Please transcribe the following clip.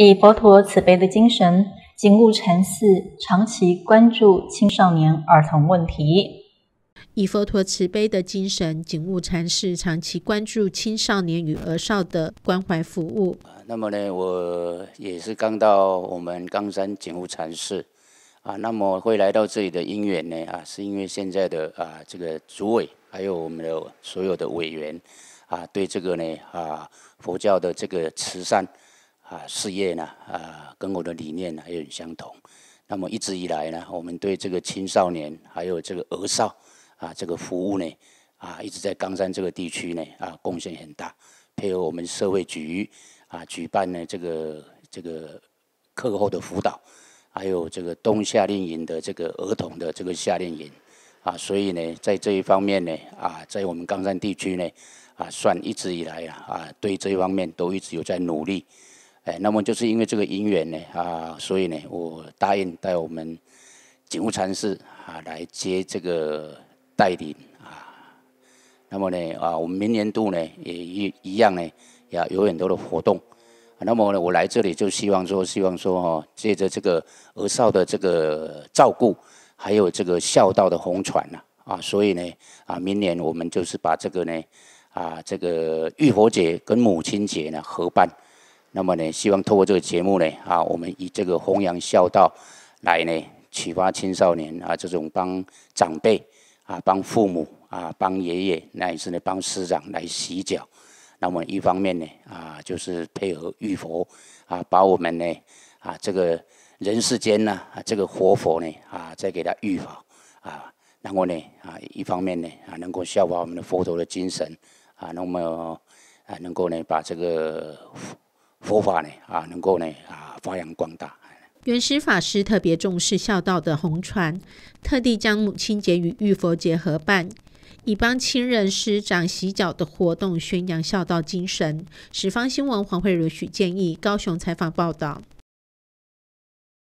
以佛陀慈悲的精神，景物禅寺长期关注青少年儿童问题；以佛陀慈悲的精神，景物禅寺长期关注青少年与儿少的关怀服务。啊，那么呢，我也是刚到我们冈山景物禅寺啊，那么会来到这里的因缘呢，啊，是因为现在的啊这个主委还有我们的所有的委员啊，对这个呢啊佛教的这个慈善。啊，事业呢，啊，跟我的理念呢也很相同。那么一直以来呢，我们对这个青少年还有这个儿少啊，这个服务呢，啊，一直在冈山这个地区呢，啊，贡献很大。配合我们社会局啊，举办呢这个这个课后的辅导，还有这个冬夏令营的这个儿童的这个夏令营啊，所以呢，在这一方面呢，啊，在我们冈山地区呢，啊，算一直以来啊，啊，对这方面都一直有在努力。哎，那么就是因为这个因缘呢，啊，所以呢，我答应带我们警务禅师啊来接这个带领啊。那么呢，啊，我们明年度呢也一一样呢，也有很多的活动。那么呢，我来这里就希望说，希望说哦，借着这个儿少的这个照顾，还有这个孝道的弘扬啊，所以呢，啊，明年我们就是把这个呢，啊，这个浴佛节跟母亲节呢合办。那么呢，希望通过这个节目呢，啊，我们以这个弘扬孝道来呢，启发青少年啊，这种帮长辈啊，帮父母啊，帮爷爷，那也是呢，帮师长来洗脚。那么一方面呢，啊，就是配合浴佛，啊，把我们呢，啊，这个人世间呢，这个活佛呢，啊，再给他浴防。啊，然后呢，啊，一方面呢，啊，能够消化我们的佛陀的精神，啊，那么啊，能够呢，把这个。佛法呢，啊，能够呢，啊，发扬光大。原始法师特别重视孝道的红传，特地将母亲节与浴佛节合办，以帮亲人施长洗脚的活动宣扬孝道精神。十方新闻黄慧如、许建议高雄采访报道。